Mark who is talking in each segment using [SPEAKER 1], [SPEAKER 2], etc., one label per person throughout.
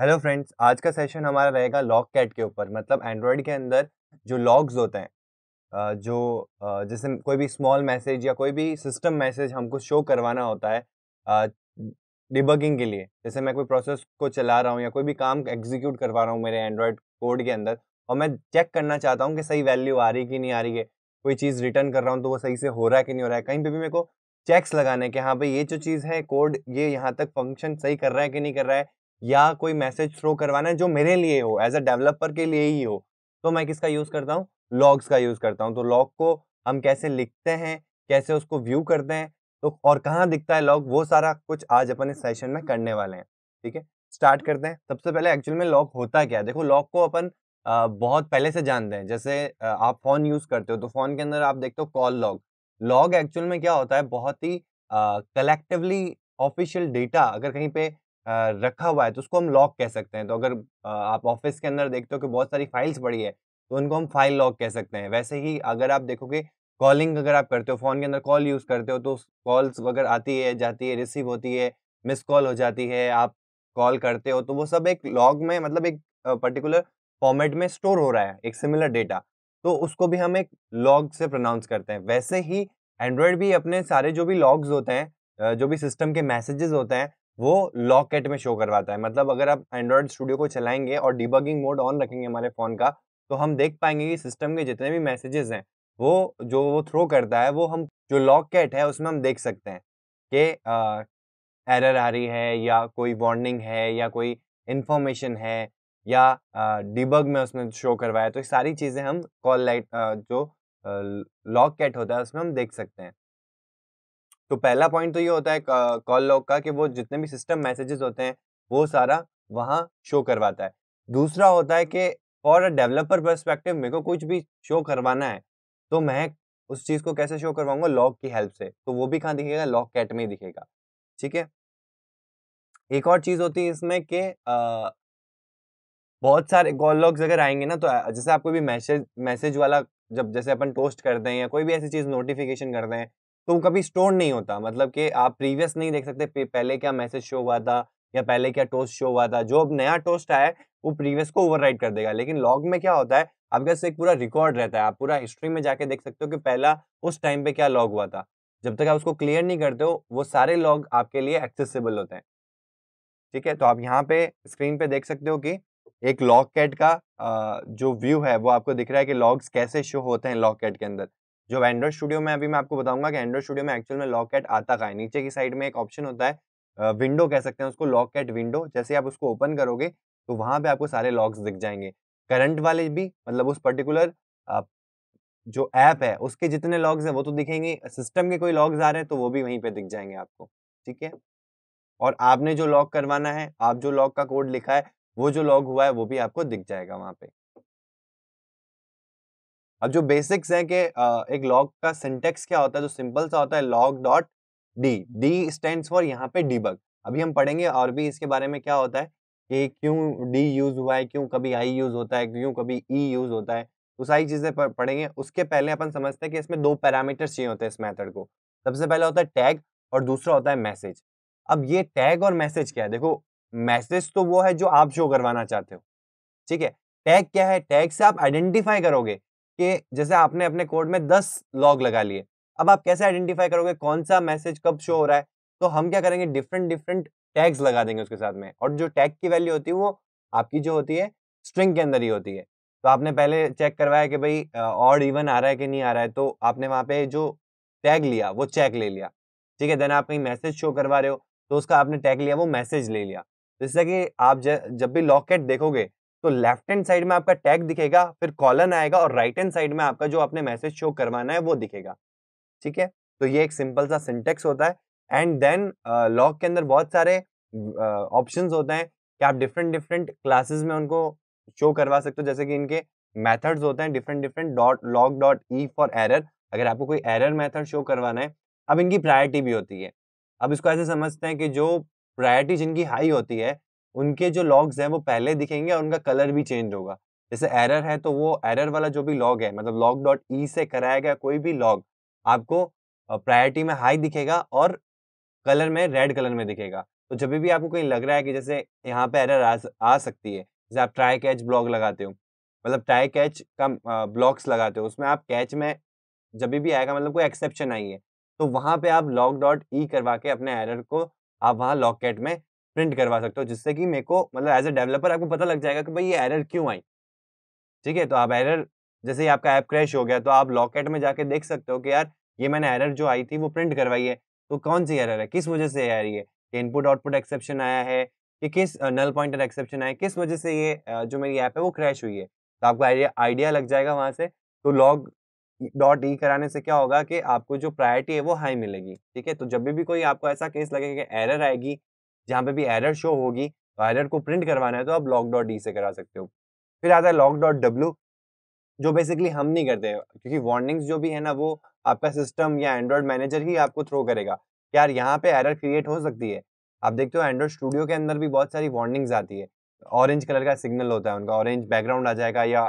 [SPEAKER 1] hello friends आज का session हमारा रहेगा लॉक कैट के ऊपर मतलब एंड्रॉयड के अंदर जो लॉग्स होते हैं जो जैसे कोई भी स्मॉल मैसेज या कोई भी सिस्टम मैसेज हमको शो करवाना होता है डिबगिंग के लिए जैसे मैं कोई प्रोसेस को चला रहा हूँ या कोई भी काम एग्जीक्यूट करवा रहा हूँ मेरे एंड्रॉयड कोड के अंदर और मैं चेक करना चाहता हूँ कि सही वैल्यू आ रही कि नहीं आ रही है कोई चीज़ रिटर्न कर रहा हूँ तो वो सही से हो रहा है कि नहीं हो रहा है कहीं पर भी मेरे को चेक्स लगाने के हाँ भाई ये जो चीज़ है कोड ये यहाँ तक फंक्शन सही कर रहा है कि नहीं कर रहा है या कोई मैसेज थ्रो करवाना है जो मेरे लिए हो एज अ डेवलपर के लिए ही हो तो मैं किसका यूज़ करता हूँ लॉग्स का यूज़ करता हूँ तो लॉग को हम कैसे लिखते हैं कैसे उसको व्यू करते हैं तो और कहाँ दिखता है लॉग वो सारा कुछ आज अपन इस सेशन में करने वाले हैं ठीक है स्टार्ट करते हैं सबसे पहले एक्चुअल में लॉग होता क्या है देखो लॉग को अपन बहुत पहले से जानते हैं जैसे आप फ़ोन यूज़ करते हो तो फ़ोन के अंदर आप देखते हो कॉल लॉग लॉग एक्चुअल में क्या होता है बहुत ही कलेक्टिवली ऑफिशियल डेटा अगर कहीं पे रखा हुआ है तो उसको हम लॉक कह सकते हैं तो अगर आप ऑफिस के अंदर देखते हो कि बहुत सारी फाइल्स पड़ी है तो उनको हम फाइल लॉक कह सकते हैं वैसे ही अगर आप देखोगे कॉलिंग अगर आप करते हो फोन के अंदर कॉल यूज़ करते हो तो कॉल्स अगर आती है जाती है रिसीव होती है मिस कॉल हो जाती है आप कॉल करते हो तो वो सब एक लॉग में मतलब एक पर्टिकुलर फॉर्मेट में स्टोर हो रहा है एक सिमिलर डेटा तो उसको भी हम एक लॉग से प्रोनाउंस करते हैं वैसे ही एंड्रॉयड भी अपने सारे जो भी लॉग्स होते हैं जो भी सिस्टम के मैसेजेस होते हैं वो लॉकेट में शो करवाता है मतलब अगर आप एंड्रॉयड स्टूडियो को चलाएंगे और डिबगिंग मोड ऑन रखेंगे हमारे फ़ोन का तो हम देख पाएंगे कि सिस्टम के जितने भी मैसेजेस हैं वो जो वो थ्रो करता है वो हम जो लॉकेट है उसमें हम देख सकते हैं कि एरर आ रही है या कोई वार्निंग है या कोई इन्फॉर्मेशन है या डिबग में उसमें शो करवाया तो सारी चीज़ें हम कॉल लाइट जो लॉक कैट होता है उसमें हम देख सकते हैं तो पहला पॉइंट तो ये होता है कॉल लॉग का कि वो जितने भी सिस्टम मैसेजेस होते हैं वो सारा वहाँ शो करवाता है दूसरा होता है कि फॉर अ डेवलपर परस्पेक्टिव मेरे को कुछ भी शो करवाना है तो मैं उस चीज़ को कैसे शो करवाऊंगा लॉग की हेल्प से तो वो भी कहाँ दिखेगा लॉग कैट में ही दिखेगा ठीक है एक और चीज़ होती है इसमें कि बहुत सारे कॉल लॉग्स अगर आएंगे ना तो जैसे आपको भी मैसेज मैसेज वाला जब जैसे अपन टोस्ट करते हैं या कोई भी ऐसी चीज़ नोटिफिकेशन करते हैं तो वो कभी स्टोर नहीं होता मतलब कि आप प्रीवियस नहीं देख सकते पहले क्या मैसेज शो हुआ था या पहले क्या टोस्ट शो हुआ था जो अब नया टोस्ट आया है वो प्रीवियस को ओवर कर देगा लेकिन लॉग में क्या होता है आपके पास एक पूरा रिकॉर्ड रहता है आप पूरा हिस्ट्री में जाके देख सकते हो कि पहला उस टाइम पे क्या लॉग हुआ था जब तक आप उसको क्लियर नहीं करते हो वो सारे लॉग आपके लिए एक्सेसिबल होते हैं ठीक है तो आप यहाँ पे स्क्रीन पे देख सकते हो कि एक लॉग कैट का जो व्यू है वो आपको दिख रहा है कि लॉग्स कैसे शो होते हैं लॉग कैट के अंदर जो एंड्रॉइड स्टूडियो में अभी मैं आपको बताऊंगा कि एंड्रॉइड स्टूडियो में एक्चुअल में लॉकेट आता का है नीचे की साइड में एक ऑप्शन होता है विंडो कह सकते हैं उसको लॉकेट विंडो जैसे आप उसको ओपन करोगे तो वहाँ पे आपको सारे लॉक्स दिख जाएंगे करंट वाले भी मतलब उस पर्टिकुलर जो ऐप है उसके जितने लॉग्स हैं वो तो दिखेंगे सिस्टम के कोई लॉग्स आ रहे हैं तो वो भी वहीं पे दिख जाएंगे आपको ठीक है और आपने जो लॉग करवाना है आप जो लॉग का कोड लिखा है वो जो लॉग हुआ है वो भी आपको दिख जाएगा वहाँ पे अब जो बेसिक्स हैं कि एक लॉग का सिंटेक्स क्या होता है जो सिंपल सा होता है log dot D D stand for यहाँ पे डीबग अभी हम पढ़ेंगे और भी इसके बारे में क्या होता है कि क्यों डी यूज़ हुआ है क्यों कभी आई यूज़ होता है क्यों कभी ई e यूज़ होता है तो सारी चीज़ें पढ़ेंगे उसके पहले अपन समझते हैं कि इसमें दो पैरामीटर्स चाहिए होते हैं इस मेथड को सबसे पहला होता है टैग और दूसरा होता है मैसेज अब ये टैग और मैसेज क्या है देखो मैसेज तो वो है जो आप शो करवाना चाहते हो ठीक है टैग क्या है टैग से आप आइडेंटिफाई करोगे कि जैसे आपने अपने कोड में दस लॉग लगा लिए अब आप कैसे आइडेंटिफाई करोगे कौन सा मैसेज कब शो हो रहा है तो हम क्या करेंगे डिफरेंट डिफरेंट टैग्स लगा देंगे उसके साथ में और जो टैग की वैल्यू होती है वो आपकी जो होती है स्ट्रिंग के अंदर ही होती है तो आपने पहले चेक करवाया कि भाई ऑड इवन आ रहा है कि नहीं आ रहा है तो आपने वहाँ पे जो टैग लिया वो चेक ले लिया ठीक है देन आप कहीं मैसेज शो करवा रहे हो तो उसका आपने टैग लिया वो मैसेज ले लिया जिससे तो कि आप जब भी लॉकेट देखोगे तो लेफ्ट हैंड साइड में आपका टैग दिखेगा फिर कॉलन आएगा और राइट हैंड साइड में आपका जो आपने मैसेज शो करवाना है वो दिखेगा ठीक है तो ये एक सिंपल सा सिंटेक्स होता है एंड देन लॉग के अंदर बहुत सारे ऑप्शन uh, होते हैं कि आप डिफरेंट डिफरेंट क्लासेस में उनको शो करवा सकते हो जैसे कि इनके मैथड्स होते हैं different different dot log dot E for error अगर आपको कोई एरर मैथड शो करवाना है अब इनकी प्रायोरिटी भी होती है अब इसको ऐसे समझते हैं कि जो प्रायरिटी जिनकी हाई होती है उनके जो लॉग्स हैं वो पहले दिखेंगे और उनका कलर भी चेंज होगा जैसे एरर है तो वो एरर वाला जो भी लॉग है मतलब लॉग डॉट ई से कराया गया कोई भी लॉग आपको प्रायोरिटी में हाई दिखेगा और कलर में रेड कलर में दिखेगा तो जब भी आपको कहीं लग रहा है कि जैसे यहाँ पे एरर आ, आ सकती है जैसे आप ट्राई कैच ब्लॉग लगाते हो मतलब ट्राई कैच का ब्लॉक्स लगाते हो उसमें आप कैच में जब भी आएगा मतलब कोई एक्सेप्शन आई है तो वहाँ पे आप लॉग डॉट ई करवा के अपने एरर को आप वहाँ लॉकेट में प्रिंट करवा सकते हो जिससे कि मेरे को मतलब एज ए डेवलपर आपको पता लग जाएगा कि भाई ये एरर क्यों आई ठीक है तो आप एरर जैसे ही आपका ऐप क्रैश हो गया तो आप लॉकेट में जाके देख सकते हो कि यार ये मैंने एरर जो आई थी वो प्रिंट करवाई है तो कौन सी एरर है किस वजह से आ रही है कि इनपुट आउटपुट एक्सेप्शन आया है कि किस नल पॉइंटर एक्सेप्शन आया किस वजह से ये जो मेरी ऐप है वो क्रैश हुई है तो आपको आइडिया आइडिया लग जाएगा वहाँ से तो लॉग डॉट ई कराने से क्या होगा कि आपको जो प्रायोरिटी है वो हाई मिलेगी ठीक है तो जब भी कोई आपको ऐसा केस लगेगा कि एरर आएगी जहाँ पे भी एरर शो होगी तो एरर को प्रिंट करवाना है तो आप लॉक डॉट डी से करा सकते हो फिर आता है लॉक डॉट डब्ल्यू जो बेसिकली हम नहीं करते क्योंकि वार्निंग्स जो भी है ना वो आपका सिस्टम या एंड्रॉयड मैनेजर ही आपको थ्रो करेगा यार यहाँ पे एरर क्रिएट हो सकती है आप देखते हो एंड्रॉयड स्टूडियो के अंदर भी बहुत सारी वार्निंग्स आती है ऑरेंज कलर का सिग्नल होता है उनका ऑरेंज बैकग्राउंड आ जाएगा या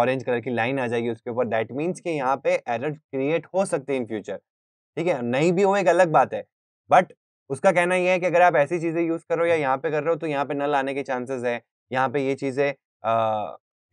[SPEAKER 1] ऑरेंज कलर की लाइन आ जाएगी उसके ऊपर दैट मीन्स कि यहाँ पे एरर क्रिएट हो सकते हैं इन फ्यूचर ठीक है नहीं भी हो एक अलग बात है बट उसका कहना यह है कि अगर आप ऐसी चीज़ें यूज़ करो या यहाँ पे कर रहे हो तो यहाँ पे नल आने के चांसेस है यहाँ पे ये चीज़ें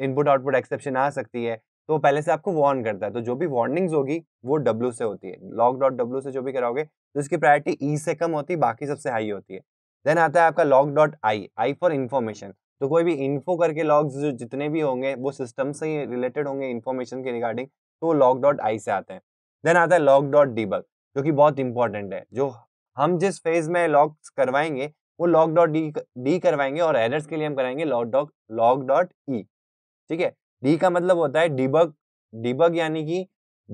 [SPEAKER 1] इनपुट आउटपुट एक्सेप्शन आ सकती है तो पहले से आपको वार्न करता है तो जो भी वार्निंग्स होगी वो डब्ल्यू से होती है लॉग डॉट डब्ल्यू से जो भी कराओगे तो इसकी प्रायोरिटी ई e से कम होती है बाकी सबसे हाई होती है देन आता है आपका log dot I I for information तो कोई भी इन्फो करके लॉग्स जो जितने भी होंगे वो सिस्टम से ही रिलेटेड होंगे इन्फॉर्मेशन के रिगार्डिंग तो वो लॉग डॉट आई से आते हैं देन आता है लॉग डॉट डीबग जो कि बहुत इंपॉर्टेंट है जो हम जिस फेज में लॉग करवाएंगे वो लॉग डॉट डी डी करवाएंगे और एरर्स के लिए हम कराएंगे log dot log dot E ठीक है डी का मतलब होता है डिबग डिबग यानी कि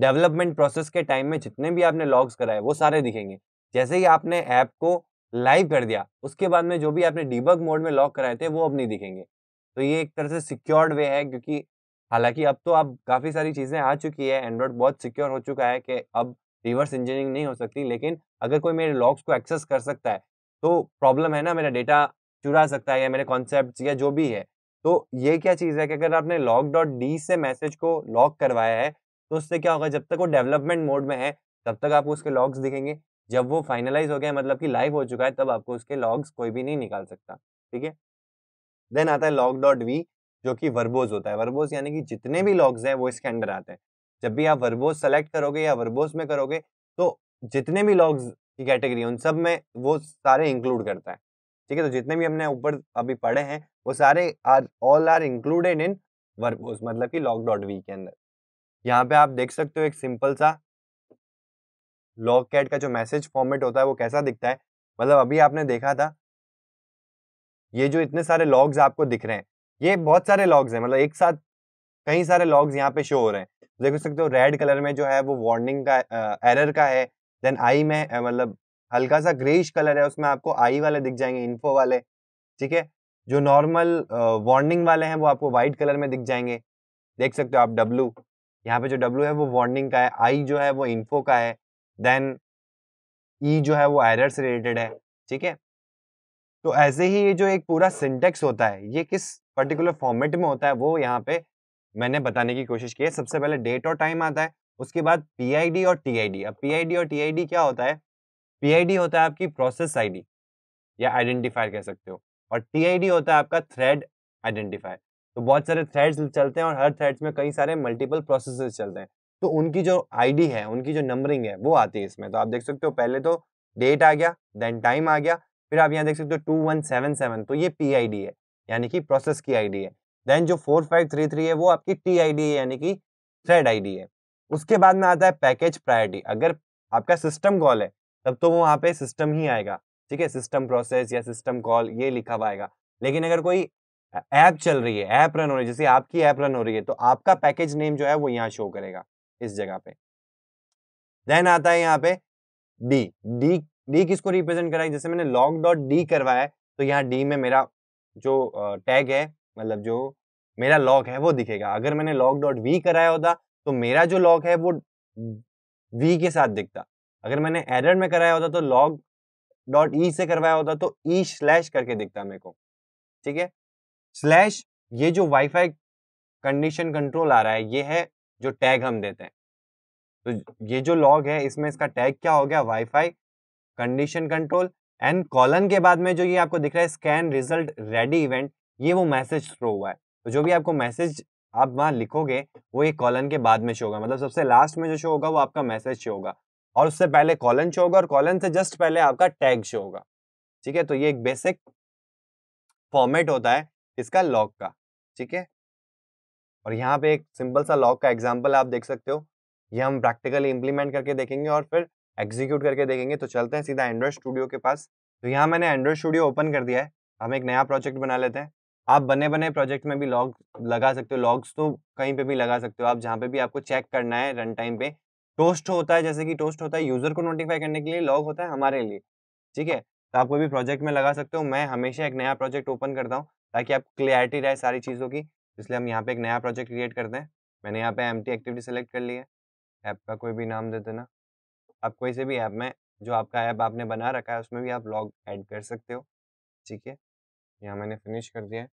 [SPEAKER 1] डेवलपमेंट प्रोसेस के टाइम में जितने भी आपने लॉग्स कराए वो सारे दिखेंगे जैसे ही आपने ऐप को लाइव कर दिया उसके बाद में जो भी आपने डिबग मोड में लॉक कराए थे वो अब नहीं दिखेंगे तो ये एक तरह से सिक्योर्ड वे है क्योंकि हालांकि अब तो अब काफ़ी सारी चीज़ें आ चुकी है एंड्रॉयड बहुत सिक्योर हो चुका है कि अब रिवर्स इंजीनियरिंग नहीं हो सकती लेकिन अगर कोई मेरे लॉग्स को एक्सेस कर सकता है तो प्रॉब्लम है ना मेरा डेटा चुरा सकता है या मेरे कॉन्सेप्ट या जो भी है तो ये क्या चीज़ है कि अगर आपने लॉग डॉट डी से मैसेज को लॉक करवाया है तो उससे क्या होगा जब तक वो डेवलपमेंट मोड में है तब तक आपको उसके लॉग्स दिखेंगे जब वो फाइनलाइज हो गया मतलब कि लाइव हो चुका है तब आपको उसके लॉग्स कोई भी नहीं निकाल सकता ठीक है देन आता है लॉग डॉट वी जो कि वर्बोज होता है वर्बोज यानी कि जितने भी लॉग्स हैं वो इसके अंडर आते हैं जब भी आप वर्बोज सेलेक्ट करोगे या वर्बोज में करोगे तो जितने भी लॉग्स की कैटेगरी उन सब में वो सारे इंक्लूड करता है ठीक है तो जितने भी हमने ऊपर अभी पढ़े हैं वो सारे are all are included in verbose मतलब कि लॉग डॉट वी के अंदर यहाँ पे आप देख सकते हो एक सिंपल सा लॉग कैट का जो मैसेज फॉर्मेट होता है वो कैसा दिखता है मतलब अभी आपने देखा था ये जो इतने सारे लॉग्स आपको दिख रहे हैं ये बहुत सारे लॉग्स हैं मतलब एक साथ कई सारे लॉग्स यहाँ पे शो हो रहे हैं देख सकते हो रेड कलर में जो है वो वार्निंग का एरर का है देन आई में मतलब हल्का सा ग्रेश कलर है उसमें आपको आई वाले दिख जाएंगे इन्फो वाले ठीक है जो नॉर्मल वार्निंग वाले हैं वो आपको वाइट कलर में दिख जाएंगे देख सकते हो आप डब्लू यहाँ पे जो डब्लू है वो वार्निंग का है आई जो है वो इन्फो का है देन ई e जो है वो एरर से रिलेटेड है ठीक है तो ऐसे ही ये जो एक पूरा सिंटेक्स होता है ये किस पर्टिकुलर फॉर्मेट में होता है वो यहाँ पे मैंने बताने की कोशिश की है सबसे पहले डेट और टाइम आता है उसके बाद पीआईडी और टीआईडी अब पीआईडी और टीआईडी क्या होता है पीआईडी होता है आपकी प्रोसेस आईडी या आइडेंटिफायर कह सकते हो और टीआईडी होता है आपका थ्रेड आइडेंटिफायर तो बहुत सारे थ्रेड्स चलते हैं और हर थ्रेड्स में कई सारे मल्टीपल प्रोसेस चलते हैं तो उनकी जो आईडी है उनकी जो नंबरिंग है वो आती है इसमें तो आप देख सकते हो पहले तो डेट आ गया देन टाइम आ गया फिर आप यहाँ देख सकते हो टू वन सेवन सेवन तो ये पी है यानी कि प्रोसेस की आई है देन जो 4533 है वो आपकी टी आई डी है यानी कि थ्रेड आई डी है उसके बाद में आता है पैकेज प्रायोरिटी अगर आपका सिस्टम कॉल है तब तो वो वहाँ पे सिस्टम ही आएगा ठीक है सिस्टम प्रोसेस या सिस्टम कॉल ये लिखा हुआ आएगा लेकिन अगर कोई ऐप चल रही है ऐप रन हो रही है जैसे आपकी ऐप रन हो रही है तो आपका पैकेज नेम जो है वो यहाँ शो करेगा इस जगह पे देन आता है यहाँ पे डी डी डी किसको रिप्रेजेंट कराएगा जैसे मैंने लॉग डॉट डी करवाया है तो यहाँ डी में मेरा जो टैग है मतलब जो मेरा लॉग है वो दिखेगा अगर मैंने लॉग डॉट वी कराया होता तो मेरा जो लॉग है वो वी के साथ दिखता अगर मैंने एरर में कराया होता तो लॉग डॉट ई से करवाया होता तो ई e स्लैश करके दिखता मेरे को ठीक है स्लैश ये जो वाईफाई कंडीशन कंट्रोल आ रहा है ये है जो टैग हम देते हैं तो ये जो लॉग है इसमें इसका टैग क्या हो गया WiFi condition control and colon के बाद में जो ये आपको दिख रहा है स्कैन रिजल्ट रेडी इवेंट ये वो मैसेज थ्रो हुआ है तो जो भी आपको मैसेज आप वहाँ लिखोगे वो एक कॉलन के बाद में शो होगा मतलब सबसे लास्ट में जो शो होगा वो आपका मैसेज शो होगा और उससे पहले कॉलन शो होगा और कॉलन से जस्ट पहले आपका टैग शो होगा ठीक है तो ये एक बेसिक फॉर्मेट होता है इसका लॉक का ठीक है और यहाँ पे एक सिंपल सा लॉक का एग्जाम्पल आप देख सकते हो ये हम प्रैक्टिकली इंप्लीमेंट करके देखेंगे और फिर एग्जीक्यूट करके देखेंगे तो चलते हैं सीधा एंड्रॉयड स्टूडियो के पास तो यहाँ मैंने एंड्रॉयड स्टूडियो ओपन कर दिया है हम एक नया प्रोजेक्ट बना लेते हैं आप बने बने प्रोजेक्ट में भी लॉग लगा सकते हो लॉग्स तो कहीं पे भी लगा सकते हो आप जहाँ पे भी आपको चेक करना है रन टाइम पे टोस्ट होता है जैसे कि टोस्ट होता है यूजर को नोटिफाई करने के लिए लॉग होता है हमारे लिए ठीक है तो आप कोई भी प्रोजेक्ट में लगा सकते हो मैं हमेशा एक नया प्रोजेक्ट ओपन करता हूँ ताकि आप क्लियरिटी रहे सारी चीज़ों की इसलिए हम यहाँ पे एक नया प्रोजेक्ट क्रिएट करते हैं मैंने यहाँ पे एम एक्टिविटी सेलेक्ट कर ली है ऐप का कोई भी नाम दे देना आप कोई से भी ऐप में जो आपका ऐप आपने बना रखा है उसमें भी आप लॉग ऐड कर सकते हो ठीक है यहाँ मैंने फिनिश कर दिया है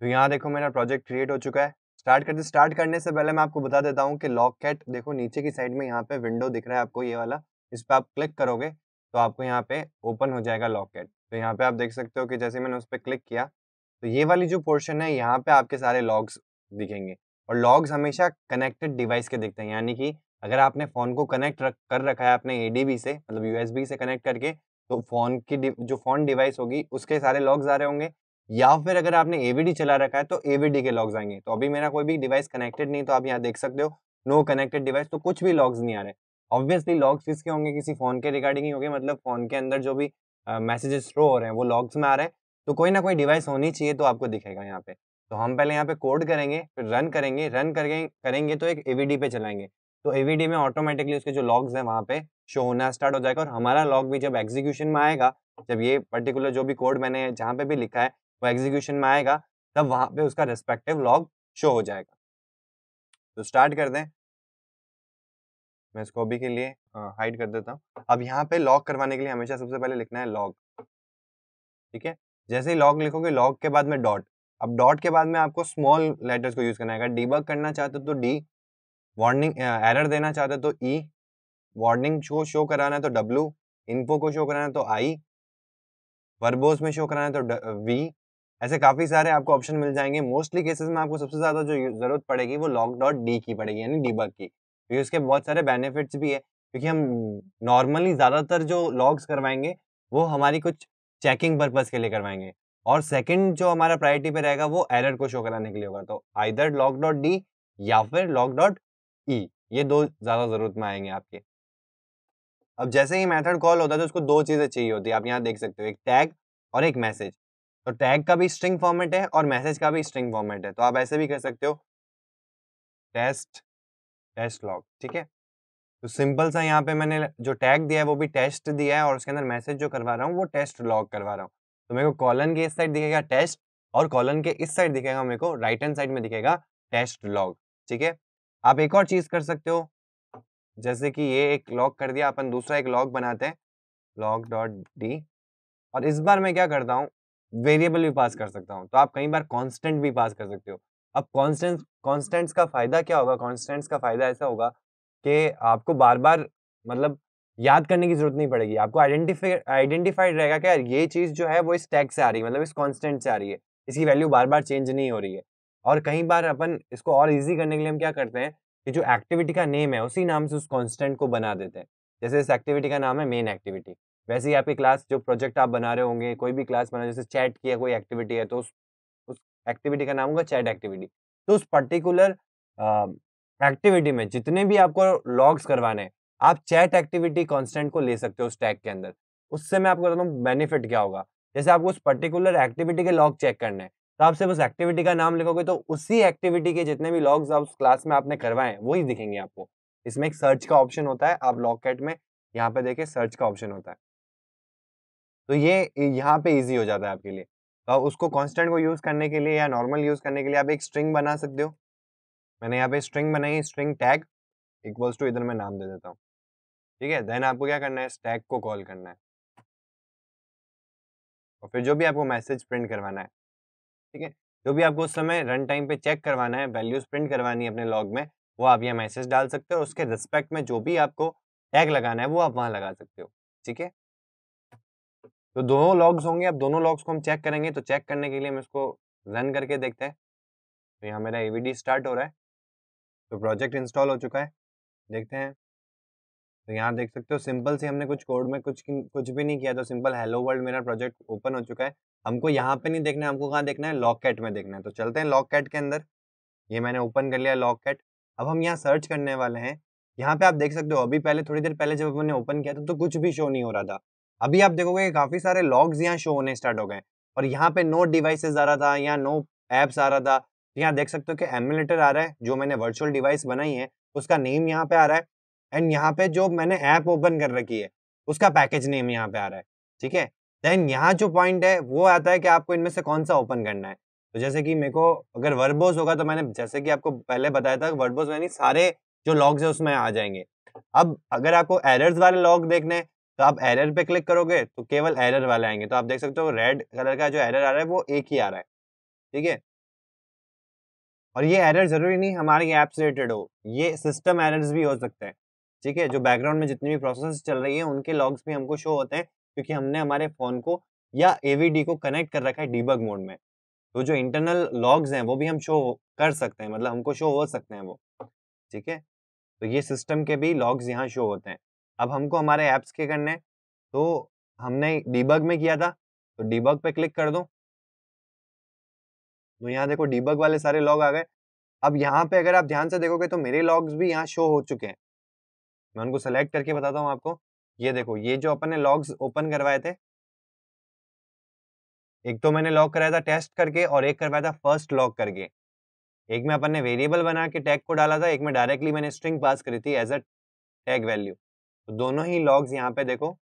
[SPEAKER 1] तो यहाँ देखो मेरा प्रोजेक्ट क्रिएट हो चुका है स्टार्ट करते स्टार्ट करने से पहले मैं आपको बता देता हूँ कि लॉक कैट देखो नीचे की साइड में यहाँ पे विंडो दिख रहा है आपको ये वाला इस पर आप क्लिक करोगे तो आपको यहाँ पे ओपन हो जाएगा लॉक कैट तो यहाँ पे आप देख सकते हो कि जैसे मैंने उस पर क्लिक किया तो ये वाली जो पोर्शन है यहाँ पे आपके सारे लॉग्स दिखेंगे और लॉग्स हमेशा कनेक्टेड डिवाइस के दिखते हैं यानी कि अगर आपने फ़ोन को कनेक्ट रख कर रखा है अपने ए से मतलब यू से कनेक्ट करके तो फ़ोन की जो फ़ोन डिवाइस होगी उसके सारे लॉग्स आ रहे होंगे या फिर अगर आपने एवीडी चला रखा है तो एवीडी के लॉग्स आएंगे तो अभी मेरा कोई भी डिवाइस कनेक्टेड नहीं तो आप यहाँ देख सकते हो नो कनेक्टेड डिवाइस तो कुछ भी लॉग्स नहीं आ रहे ऑब्वियसली लॉग्स किसके होंगे किसी फोन के रिगार्डिंग ही होंगे मतलब फोन के अंदर जो भी मैसेजेस थ्रो हो रहे हैं वो लॉग्स में आ रहे हैं तो कोई ना कोई डिवाइस होनी चाहिए तो आपको दिखेगा यहाँ पे तो हम पहले यहाँ पे कोड करेंगे फिर रन करेंगे रन करके करेंगे तो एक एवीडी पे चलाएंगे तो एवीडी में ऑटोमेटिकली उसके जो लॉग्स हैं वहाँ पे शो होना स्टार्ट हो जाएगा और हमारा लॉग भी जब एग्जीक्यूशन में आएगा जब ये पर्टिकुलर जो भी कोड मैंने जहाँ पे भी लिखा है वो एग्जीक्यूशन में आएगा तब वहां पे उसका रेस्पेक्टिव लॉग शो हो जाएगा तो स्टार्ट कर दें मैं इसको अभी के लिए हाइड कर देता हूँ अब यहाँ पे लॉग करवाने के लिए हमेशा सबसे पहले लिखना है लॉग ठीक है जैसे ही लॉग लिखोगे लॉग के बाद में डॉट अब डॉट के बाद में आपको स्मॉल लेटर्स को यूज़ करना है अगर डीबग करना चाहते हो तो डी वार्निंग एरर देना चाहते हो तो ई e, वार्निंग को शो कराना है तो डब्ल्यू इन्फो को शो कराना है तो आई वर्बोज में शो कराना है तो वी ऐसे काफ़ी सारे आपको ऑप्शन मिल जाएंगे मोस्टली केसेस में आपको सबसे ज़्यादा जो ज़रूरत पड़ेगी वो लॉक डॉट डी की पड़ेगी यानी डीबग की क्योंकि उसके बहुत सारे बेनिफिट्स भी है क्योंकि हम नॉर्मली ज़्यादातर जो लॉग्स करवाएंगे वो हमारी कुछ चेकिंग पर्पज़ के लिए करवाएंगे और सेकेंड जो हमारा प्रायोरिटी पे रहेगा वो एरर को शो कराने के लिए होगा तो आइदर लॉक डॉट डी या फिर लॉक डॉट ई ये दो ज़्यादा ज़रूरत में आएंगे आपके अब जैसे ही मेथड कॉल होता है तो उसको दो चीज़ें चाहिए होती है आप यहाँ देख सकते हो एक टैग और एक मैसेज तो टैग का भी स्ट्रिंग फॉर्मेट है और मैसेज का भी स्ट्रिंग फॉर्मेट है तो आप ऐसे भी कर सकते हो टेस्ट टेस्ट लॉग ठीक है तो सिंपल सा यहाँ पे मैंने जो टैग दिया है वो भी टेस्ट दिया है और उसके अंदर मैसेज जो करवा रहा हूँ वो टेस्ट लॉग करवा रहा हूँ तो मेरे को कॉलन के इस साइड दिखेगा टेस्ट और कॉलन के इस साइड दिखेगा मेरे को राइट हैंड साइड में दिखेगा टेस्ट लॉग ठीक है आप एक और चीज कर सकते हो जैसे कि ये एक लॉग कर दिया अपन दूसरा एक लॉग बनाते हैं लॉग डॉट डी और इस बार मैं क्या करता हूँ वेरिएबल भी पास कर सकता हूँ तो आप कई बार कॉन्स्टेंट भी पास कर सकते हो अब कॉन्स्टेंट कॉन्स्टेंट्स का फायदा क्या होगा कॉन्स्टेंट्स का फायदा ऐसा होगा कि आपको बार बार मतलब याद करने की जरूरत नहीं पड़ेगी आपको आइडेंटिफाई आइडेंटिफाइड रहेगा कि यार ये चीज़ जो है वो इस टैग से आ रही है मतलब इस कॉन्स्टेंट से आ रही है इसकी वैल्यू बार बार चेंज नहीं हो रही है और कई बार अपन इसको और ईजी करने के लिए हम क्या करते हैं कि जो एक्टिविटी का नेम है उसी नाम से उस कॉन्स्टेंट को बना देते हैं जैसे इस एक्टिविटी का नाम है मेन एक्टिविटी वैसे ही आपकी क्लास जो प्रोजेक्ट आप बना रहे होंगे कोई भी क्लास बना जैसे चैट की है कोई एक्टिविटी है तो उस उस एक्टिविटी का नाम होगा चैट एक्टिविटी तो उस पर्टिकुलर एक्टिविटी में जितने भी आपको लॉग्स करवाने हैं आप चैट एक्टिविटी कॉन्स्टेंट को ले सकते हो उस टैग के अंदर उससे मैं आपको बताता हूँ बेनिफिट क्या होगा जैसे आपको उस पर्टिकुलर एक्टिविटी के लॉग चेक करने हैं तो आप सिर्फ उस एक्टिविटी का नाम लिखोगे तो उसी एक्टिविटी के जितने भी लॉग्स आप उस क्लास में आपने करवाए वही दिखेंगे आपको इसमें एक सर्च का ऑप्शन होता है आप कैट में यहाँ पे देखें सर्च का ऑप्शन होता है तो ये यहाँ पे इजी हो जाता है आपके लिए तो उसको कांस्टेंट को यूज़ करने के लिए या नॉर्मल यूज़ करने के लिए आप एक स्ट्रिंग बना सकते हो मैंने यहाँ पे स्ट्रिंग बनाई स्ट्रिंग टैग इक्वल्स टू इधर मैं नाम दे देता हूँ ठीक है देन आपको क्या करना है स्टैग को कॉल करना है और फिर जो भी आपको मैसेज प्रिंट करवाना है ठीक है जो भी आपको उस समय रन टाइम पे चेक करवाना है वैल्यूज प्रिंट करवानी है अपने लॉग में वो आप यहाँ मैसेज डाल सकते हो उसके रिस्पेक्ट में जो भी आपको टैग लगाना है वो आप वहाँ लगा सकते हो ठीक है तो दोनों लॉग्स होंगे अब दोनों लॉग्स को हम चेक करेंगे तो चेक करने के लिए हम इसको रन करके देखते हैं तो यहाँ मेरा ए स्टार्ट हो रहा है तो प्रोजेक्ट इंस्टॉल हो चुका है देखते हैं तो यहाँ देख सकते हो सिंपल से हमने कुछ कोड में कुछ कुछ भी नहीं किया तो सिंपल हेलो वर्ल्ड मेरा प्रोजेक्ट ओपन हो चुका है हमको यहाँ पे नहीं देखना है हमको कहाँ देखना है लॉक कैट में देखना है तो चलते हैं लॉक कैट के अंदर ये मैंने ओपन कर लिया लॉक कैट अब हम यहाँ सर्च करने वाले हैं यहाँ पे आप देख सकते हो अभी पहले थोड़ी देर पहले जब हमने ओपन किया था तो कुछ भी शो नहीं हो रहा था अभी आप देखोगे काफ़ी सारे लॉग्स यहाँ शो होने स्टार्ट हो गए और यहाँ पे नो डिवाइसेस आ रहा था यहाँ नो ऐप्स आ रहा था तो यहाँ देख सकते हो कि एमुलेटर आ रहा है जो मैंने वर्चुअल डिवाइस बनाई है उसका नेम यहाँ पे आ रहा है एंड यहाँ पे जो मैंने ऐप ओपन कर रखी है उसका पैकेज नेम यहाँ पे आ रहा है ठीक है देन यहाँ जो पॉइंट है वो आता है कि आपको इनमें से कौन सा ओपन करना है तो जैसे कि मेरे को अगर वर्बोज होगा तो मैंने जैसे कि आपको पहले बताया था वर्बोज यानी सारे जो लॉग्स है उसमें आ जाएंगे अब अगर आपको एरर्स वाले लॉग देखने हैं तो आप एरर पे क्लिक करोगे तो केवल एरर वाले आएंगे तो आप देख सकते हो रेड कलर का जो एरर आ रहा है वो एक ही आ रहा है ठीक है और ये एरर जरूरी नहीं हमारे ऐप से रिलेटेड हो ये सिस्टम एरर्स भी हो सकते हैं ठीक है जो बैकग्राउंड में जितनी भी प्रोसेस चल रही है उनके लॉग्स भी हमको शो होते हैं क्योंकि हमने हमारे फ़ोन को या ए को कनेक्ट कर रखा है डीबग मोड में तो जो इंटरनल लॉग्स हैं वो भी हम शो कर सकते हैं मतलब हमको शो हो सकते हैं वो ठीक है तो ये सिस्टम के भी लॉग्स यहाँ शो होते हैं अब हमको हमारे ऐप्स के करने तो हमने डीबग में किया था तो डीबग पे क्लिक कर दो तो यहाँ देखो डीबग वाले सारे लॉग आ गए अब यहाँ पे अगर आप ध्यान से देखोगे तो मेरे लॉग्स भी यहाँ शो हो चुके हैं मैं उनको सेलेक्ट करके बताता हूँ आपको ये देखो ये जो अपन ने लॉग्स ओपन करवाए थे एक तो मैंने लॉग कराया था टेस्ट करके और एक करवाया था फर्स्ट लॉग करके एक में अपन ने वेरिएबल बना के टैग को डाला था एक में डायरेक्टली मैंने स्ट्रिंग पास करी थी एज अ टैग वैल्यू तो दोनों ही लॉग्स यहाँ पे देखो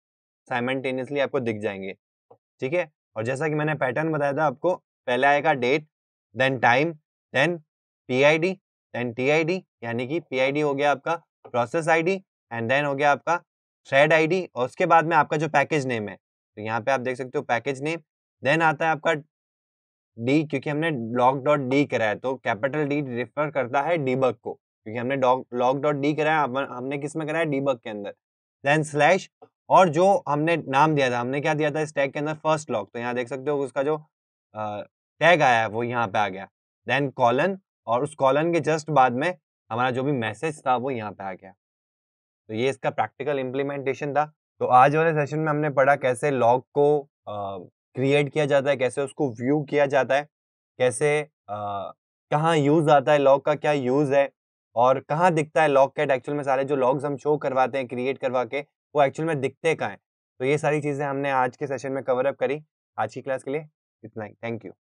[SPEAKER 1] साइमटेनियसली आपको दिख जाएंगे ठीक है और जैसा कि मैंने पैटर्न बताया था आपको पहले आएगा date then time then P I D then T I D यानी कि पी आई डी हो गया आपका process I D and then हो गया आपका थ्रेड आई डी और उसके बाद में आपका जो पैकेज नेम है तो यहाँ पे आप देख सकते हो पैकेज नेम देन आता है आपका डी क्योंकि हमने लॉग डॉट डी कराया तो कैपिटल डी रिफर करता है डीबक को क्योंकि हमने लॉग डॉट डी कराया हमने किस में कराया डीबक के अंदर देन स्लैश और जो हमने नाम दिया था हमने क्या दिया था इस टैग के अंदर फर्स्ट लॉक तो यहाँ देख सकते हो उसका जो टैग आया है वो यहाँ पे आ गया देन कॉलन और उस कॉलन के जस्ट बाद में हमारा जो भी मैसेज था वो यहाँ पे आ गया तो ये इसका प्रैक्टिकल इम्प्लीमेंटेशन था तो आज वाले सेशन में हमने पढ़ा कैसे लॉग को क्रिएट किया जाता है कैसे उसको व्यू किया जाता है कैसे कहाँ यूज़ आता है लॉग का क्या यूज़ है और कहाँ दिखता है लॉग कैट एक्चुअल में सारे जो लॉग्स हम शो करवाते हैं क्रिएट करवा के वो एक्चुअल में दिखते कहाँ हैं तो ये सारी चीज़ें हमने आज के सेशन में कवर अप करी आज की क्लास के लिए इतना ही थैंक यू